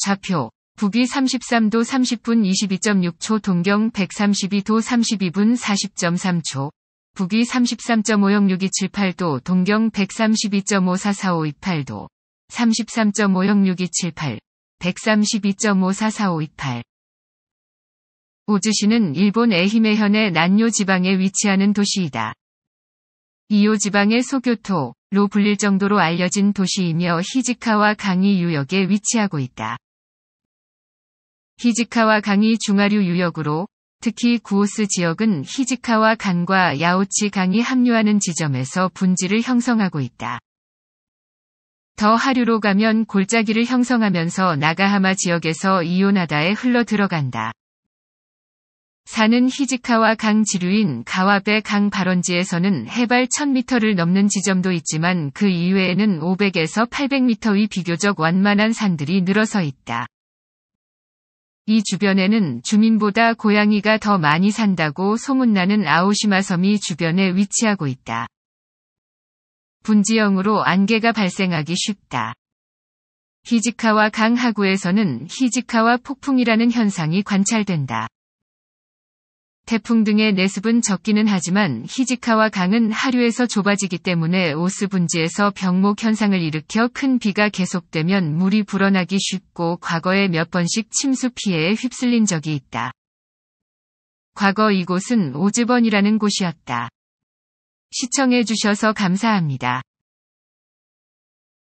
좌표 북위 33도 30분 22.6초 동경 132도 32분 40.3초 북위 33.506278도 동경 132.544528도 33.506278 132.544528 오즈시는 일본 에히메현의 난요 지방에 위치하는 도시이다. 이요 지방의 소교토로 불릴 정도로 알려진 도시이며 히지카와 강이 유역에 위치하고 있다. 히지카와 강이 중하류 유역으로 특히 구오스 지역은 히지카와 강과 야오치 강이 합류하는 지점에서 분지를 형성하고 있다. 더 하류로 가면 골짜기를 형성하면서 나가하마 지역에서 이오나다에 흘러 들어간다. 산은 히지카와 강 지류인 가와베 강 발원지에서는 해발 1000m를 넘는 지점도 있지만 그 이외에는 500에서 800m의 비교적 완만한 산들이 늘어서 있다. 이 주변에는 주민보다 고양이가 더 많이 산다고 소문나는 아오시마 섬이 주변에 위치하고 있다. 분지형으로 안개가 발생하기 쉽다. 히지카와 강 하구에서는 히지카와 폭풍이라는 현상이 관찰된다. 태풍 등의 내습은 적기는 하지만 히지카와 강은 하류에서 좁아지기 때문에 오스 분지에서 병목 현상을 일으켜 큰 비가 계속되면 물이 불어나기 쉽고 과거에 몇 번씩 침수 피해에 휩쓸린 적이 있다. 과거 이곳은 오즈번이라는 곳이었다. 시청해 주셔서 감사합니다.